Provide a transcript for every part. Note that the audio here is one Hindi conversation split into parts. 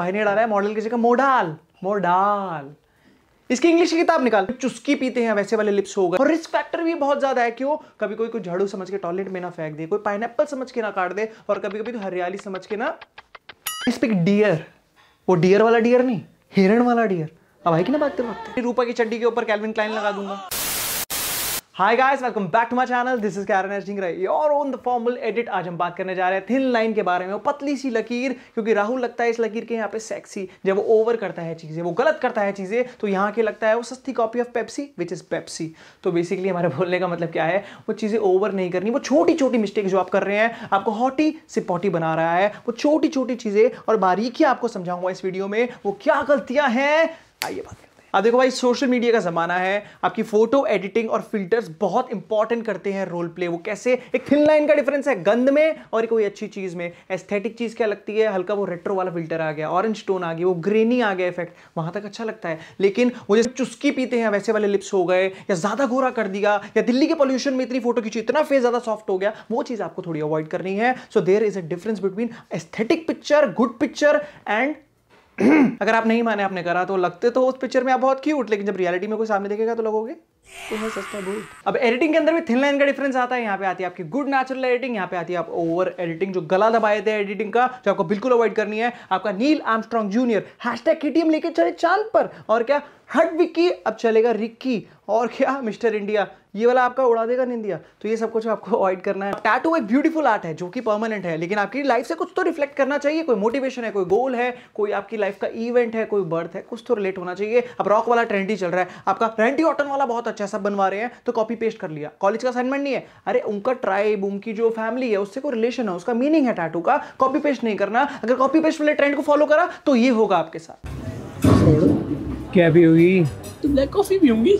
भाई ने डाला है मॉडल की जगह मोडाल मोडाल इसकी इंग्लिश की किताब निकाल चुस्की पीते हैं वैसे वाले लिप्स होगा और रिस्क फैक्टर भी बहुत ज्यादा है कि वो कभी कोई कोई झाड़ू समझ के टॉयलेट में ना फेंक दे कोई पाइन समझ के ना काट दे और कभी कभी तो हरियाली समझ के ना स्पीक डियर वो डियर वाला डियर नहीं हिरण वाला डियर अब भाई की ना बात करते रूपा की चड्डी के ऊपर कैलविन क्लाइन लगा दूंगा hi guys welcome back to my channel this is Karen S ding your own the formal edit आज हम बात करने जा रहे हैं थिन लाइन के बारे में वो पतली सी लकीर क्योंकि राहुल लगता है इस लकीर के यहाँ पे सेक्सी जब वो ओवर करता है चीज़ें वो गलत करता है चीज़ें तो यहाँ के लगता है वो सस्ती copy of Pepsi which is Pepsi तो बेसिकली हमारे बोलने का मतलब क्या है वो चीज़ें ओवर नहीं करनी वो छोटी छोटी मिस्टेक जो आप कर रहे हैं आपको हॉटी से पॉटी बना रहा है वो छोटी छोटी चीज़ें और बारीकियाँ आपको समझाऊंगा इस वीडियो में वो क्या गलतियाँ हैं आइए बात अब देखो भाई सोशल मीडिया का ज़माना है आपकी फोटो एडिटिंग और फिल्टर्स बहुत इंपॉर्टेंट करते हैं रोल प्ले वो कैसे एक थिन लाइन का डिफरेंस है गंद में और कोई अच्छी चीज़ में एस्थेटिक चीज़ क्या लगती है हल्का वो रेट्रो वाला फिल्टर आ गया ऑरेंज टोन आ गया वो ग्रेनी आ गया इफेक्ट वहाँ तक अच्छा लगता है लेकिन वो जैसे चुस्की पीते हैं वैसे वाले लिप्स हो गए या ज़्यादा गोरा कर दिया या दिल्ली के पॉल्यूशन में इतनी फोटो खींची इतना फेस ज़्यादा सॉफ्ट हो गया वो चीज़ आपको थोड़ी अवॉइड करनी है so there is a difference between aesthetic picture good picture and अगर आप नहीं माने आपने करा तो लगते तो उस पिक्चर में आप बहुत क्यूट लेकिन जब रियलिटी में कोई सामने देखेगा तो लगोगे अब एडिटिंग के अंदर भी थिन लाइन का डिफरेंस आता है यहाँ पे आती है आपकी गुड नेचुरल एडिटिंग यहाँ पे आती है आप ओवर एडिटिंग जो गला दबाए थे एडिटिंग का जो आपको बिल्कुल अवॉइड करनी है आपका Neil Armstrong junior hashtag लेके चले चांद पर और क्या हट विक्की अब चलेगा रिक्की और क्या मिस्टर इंडिया ये वाला आपका उड़ा देगा निंदिया तो ये सब कुछ आपको अवॉइड करना है टैटू एक ब्यूटीफुल आर्ट है जो कि परमानेंट है लेकिन आपकी लाइफ से कुछ तो रिफ्लेक्ट करना चाहिए कोई मोटिवेशन है कोई गोल है कोई आपकी लाइफ का इवेंट है कोई बर्थ है कुछ तो रिलेट होना चाहिए अब रॉक वाला ट्रेंड ही चल रहा है आपका रेंटी ऑटन वाला बहुत अच्छा सा बनवा रहे हैं तो कॉपी पेस्ट कर लिया कॉलेज का असाइनमेंट नहीं है अरे उनका ट्राइब उनकी जो फैमिली है उससे कोई रिलेशन है उसका मीनिंग है टैटू का कॉपी पेस्ट नहीं करना अगर कॉपी पेस्ट वाले ट्रेंड को फॉलो करा तो ये होगा आपके साथ क्या भी होगी ब्लैक कॉफी भी होंगी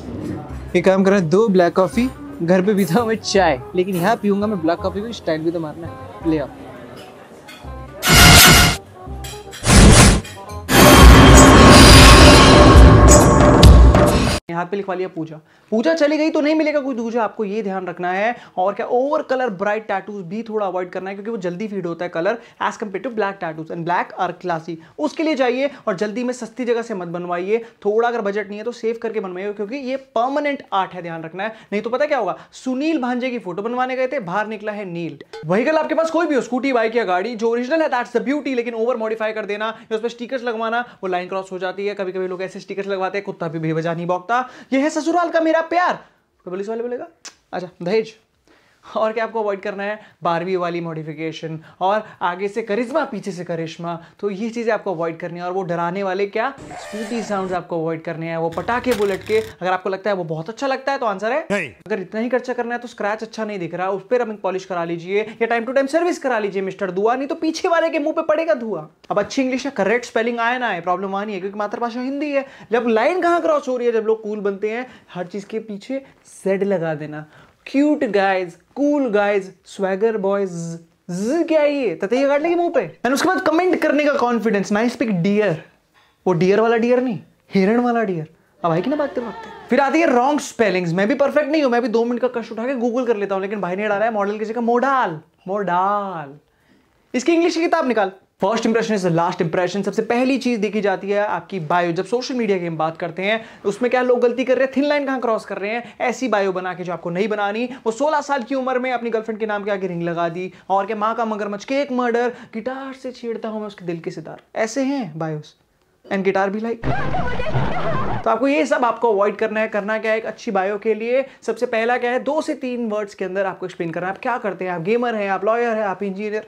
एक काम करना दो ब्लैक कॉफी घर पे भी था तो मैं चाय लेकिन यहाँ पीऊंगा मैं ब्लैक कॉफी को स्टाइल भी तो मारना है ले आओ यहाँ पे लिखवा लिया पूजा पूजा चली गई तो नहीं मिलेगा कोई दूजा आपको ये ध्यान रखना है और क्या ओवर कलर ब्राइट टैटूज भी थोड़ा अवॉइड करना है क्योंकि वो जल्दी फीड होता है colour as compared to black tattoos and black are classy उसके लिए जाइए और जल्दी में सस्ती जगह से मत बनवाइए थोड़ा अगर बजट नहीं है तो सेव करके बनवाइए क्योंकि ये परमानेंट आर्ट है ध्यान रखना है नहीं तो पता क्या होगा सुनील भांजे की फोटो बनवाने गए थे बाहर निकला है नील वहीकल आपके पास कोई भी हो स्कूटी बाइक या गाड़ी जो ओरिजिनल है दैट्स द ब्यूटी लेकिन ओवर मॉडिफाई कर देना उस पर स्टिकर्स लगवाना वो लाइन क्रॉस हो जाती है कभी कभी लोग ऐसे स्टिकर्स लगवाते हैं कुत्ता भी भेजा नहीं बोकता यह है ससुराल का मेरा प्यार पुलिस वाले बोलेगा अच्छा दहेज और क्या आपको अवॉइड करना है बारहवीं वाली मॉडिफिकेशन और आगे से करिश्मा पीछे से करिश्मा तो ये चीज़ें आपको अवॉइड करनी है और वो डराने वाले क्या स्पूटी साउंड्स आपको अवॉइड करने हैं वो पटाखे बुलेट के अगर आपको लगता है वो बहुत अच्छा लगता है तो आंसर है नहीं अगर इतना ही खर्चा करना है तो स्क्रैच अच्छा नहीं दिख रहा उस पर रमिंग पॉलिश करा लीजिए या टाइम टू टाइम सर्विस करा लीजिए मिस्टर दुआ नहीं तो पीछे वाले के मुंह पे पड़ेगा धुआ अब अच्छी इंग्लिश का करेक्ट स्पेलिंग आए ना आए प्रॉब्लम वहाँ नहीं है क्योंकि मातृभाषा हिंदी है जब लाइन कहाँ क्रॉस हो रही है जब लोग कूल बनते हैं हर चीज के पीछे सेड लगा देना cute guys cool guys swagger boys क्या ये ततैया काट लेगी मुंह पे एंड उसके बाद कमेंट करने का कॉन्फिडेंस नाइस पिक डियर वो डियर वाला डियर नहीं हिरण वाला डियर अब भाई की ना बात कर सकते फिर आती है रॉन्ग स्पेलिंग्स मैं भी परफेक्ट नहीं हूं मैं भी दो मिनट का कष्ट उठा के गूगल कर लेता हूं लेकिन भाई ने डाला है मॉडल किसी का मोडाल मोडाल इसकी इंग्लिश की किताब निकाल first impression is last impression सबसे पहली चीज देखी जाती है आपकी बायो जब सोशल मीडिया की हम बात करते हैं तो उसमें क्या लोग गलती कर रहे हैं थिन लाइन कहाँ क्रॉस कर रहे हैं ऐसी बायो बना के जो आपको नहीं बनानी वो 16 साल की उम्र में अपनी गर्लफ्रेंड के नाम के आगे रिंग लगा दी और क्या माँ का मगरमच्छ के एक मर्डर गिटार से छेड़ता हूँ मैं उसके दिल के सितार ऐसे हैं बायोस एंड गिटार भी लाइक तो आपको ये सब आपको अवॉइड करना है करना क्या है एक अच्छी बायो के लिए सबसे पहला क्या है दो से तीन वर्ड्स के अंदर आपको एक्सप्लेन करना है आप क्या करते हैं आप गेमर हैं आप लॉयर हैं आप इंजीनियर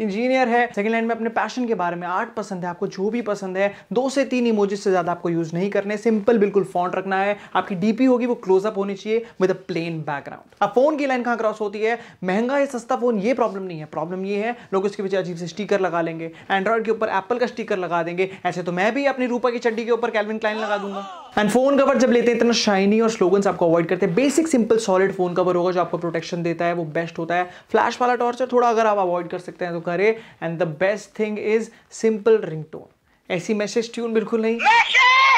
इंजीनियर है सेकंड लाइन में अपने पैशन के बारे में आर्ट पसंद है आपको जो भी पसंद है दो से तीन इमोजेस से ज़्यादा आपको यूज़ नहीं करने सिंपल बिल्कुल फॉन्ट रखना है आपकी डीपी होगी वो क्लोजअप होनी चाहिए विद अ प्लेन बैकग्राउंड अब फोन की लाइन कहाँ क्रॉस होती है महंगा या सस्ता फोन ये प्रॉब्लम नहीं है प्रॉब्लम ये है लोग उसके पीछे अजीब से स्टीकर लगा लेंगे एंड्रॉयड के ऊपर एप्पल का स्टीकर लगा देंगे ऐसे तो तो मैं भी अपनी रूपा की चड्डी के ऊपर कैलविन क्लाइन लगा दूंगा एंड फोन कवर जब लेते हैं इतना शाइनी और स्लोगन्स आपको अवॉइड करते हैं basic simple solid phone cover होगा जो आपको प्रोटेक्शन देता है वो बेस्ट होता है फ्लैश वाला टॉर्चर थोड़ा अगर आप अवॉइड कर सकते हैं तो करें and the best thing is simple ringtone ऐसी मैसेज ट्यून बिल्कुल नहीं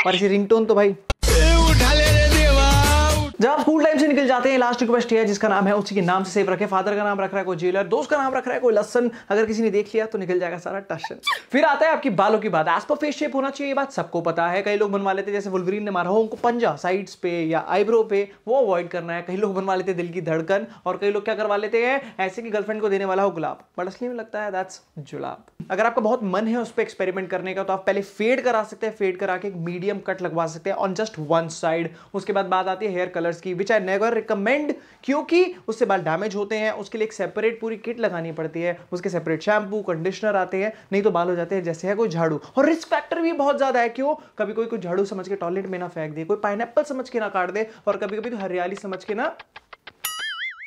और ऐसी रिंगटोन तो भाई जब आप स्कूल टाइम से निकल जाते हैं लास्ट रिक्वेस्ट है जिसका नाम है उसी के नाम से सेव रखे फादर का नाम रख रहा है कोई जेलर दोस्त का नाम रख रहा है कोई लसन अगर किसी ने देख लिया तो निकल जाएगा सारा टशन फिर आता है आपकी बालों की बात पर फेस शेप होना चाहिए ये बात सबको पता है कई लोग बनवा लेते जैसे वुलवरीन ने मारा हो उनको पंजा साइड्स पे या आईब्रो पे वो अवॉइड करना है कई लोग बनवा लेते दिल की धड़कन और कई लोग क्या करवा लेते हैं ऐसे की गर्लफ्रेंड को देने वाला हो गुलाब बट असली में लगता है दैट्स जुलाब अगर आपका बहुत मन है उस पर एक्सपेरिमेंट करने का तो आप पहले फेड करा सकते हैं फेड करा के एक मीडियम कट लगवा सकते हैं ऑन जस्ट वन साइड उसके बाद बात आती है हेयर कलर्स की विच आई नेवर रिकमेंड क्योंकि उससे बाल डैमेज होते हैं उसके लिए एक सेपरेट पूरी किट लगानी पड़ती है उसके सेपरेट शैम्पू कंडीशनर आते हैं नहीं तो बाल हो जाते हैं जैसे है कोई झाड़ू और रिस्क फैक्टर भी बहुत ज्यादा है क्यों कभी कोई कोई झाड़ू समझ के टॉयलेट में ना फेंक दे कोई पाइनएप्पल समझ के ना काट दे और कभी कभी तो हरियाली समझ के ना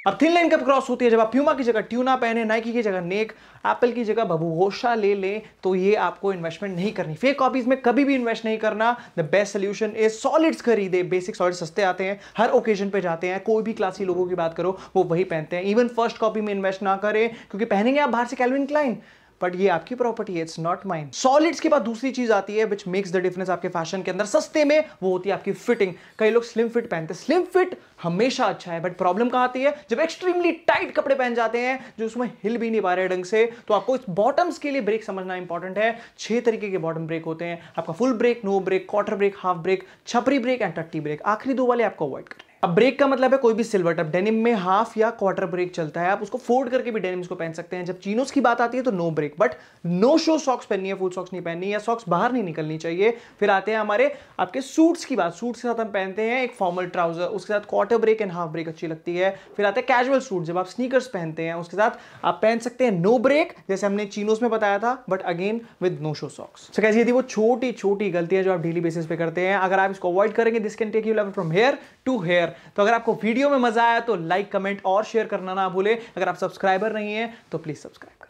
अब थिन लाइन कब क्रॉस होती है जब आप प्यूमा की जगह ट्यूना पहने नाइकी की जगह नेक एप्पल की जगह बबूहोशा ले लें तो ये आपको इन्वेस्टमेंट नहीं करनी फेक कॉपीज में कभी भी इन्वेस्ट नहीं करना the best solution is solids खरीदे बेसिक सॉलिड सस्ते आते हैं हर ओकेजन पे जाते हैं कोई भी क्लासी लोगों की बात करो वो वही पहनते हैं इवन फर्स्ट कॉपी में इन्वेस्ट ना करें क्योंकि पहनेंगे आप बाहर से कैलविन क्लाइन बट ये आपकी प्रॉपर्टी है इट्स नॉट माइन सॉलिड्स के बाद दूसरी चीज आती है विच मेक्स द डिफरेंस आपके फैशन के अंदर सस्ते में वो होती है आपकी फिटिंग कई लोग स्लिम फिट पहनते हैं स्लिम फिट हमेशा अच्छा है बट प्रॉब्लम कहाँ आती है जब एक्सट्रीमली टाइट कपड़े पहन जाते हैं जो उसमें हिल भी नहीं पा रहे ढंग से तो आपको इस बॉटम्स के लिए ब्रेक समझना इंपॉर्टेंट है छह तरीके के बॉटम ब्रेक होते हैं आपका full break no break quarter break half break छपरी ब्रेक एंड टट्टी ब्रेक आखिरी दो वाले आपको अवॉइड कर अब ब्रेक का मतलब है कोई भी सिल्वर अब डेनिम में हाफ या क्वार्टर ब्रेक चलता है आप उसको फोल्ड करके भी डेनिम्स को पहन सकते हैं जब चीनोस की बात आती है तो no break but no show socks पहननी है फुल सॉक्स नहीं पहननी या सॉक्स बाहर नहीं निकलनी चाहिए फिर आते हैं हमारे आपके सूट्स की बात सूट्स के साथ हम पहनते हैं एक फॉर्मल ट्राउजर उसके साथ quarter break and half break अच्छी लगती है फिर आते हैं कैजुअल सूट जब आप स्नीकर्स पहनते हैं उसके साथ आप पहन सकते हैं नो ब्रेक जैसे हमने चीनोस में बताया था but again with no show socks कैसे यदि वो छोटी छोटी गलतियां जो आप डेली बेसिस पे करते हैं अगर आप इसको अवॉइड करेंगे this can take you level from here to here तो अगर आपको वीडियो में मजा आया तो लाइक कमेंट और शेयर करना ना भूलें अगर आप सब्सक्राइबर नहीं है तो प्लीज सब्सक्राइब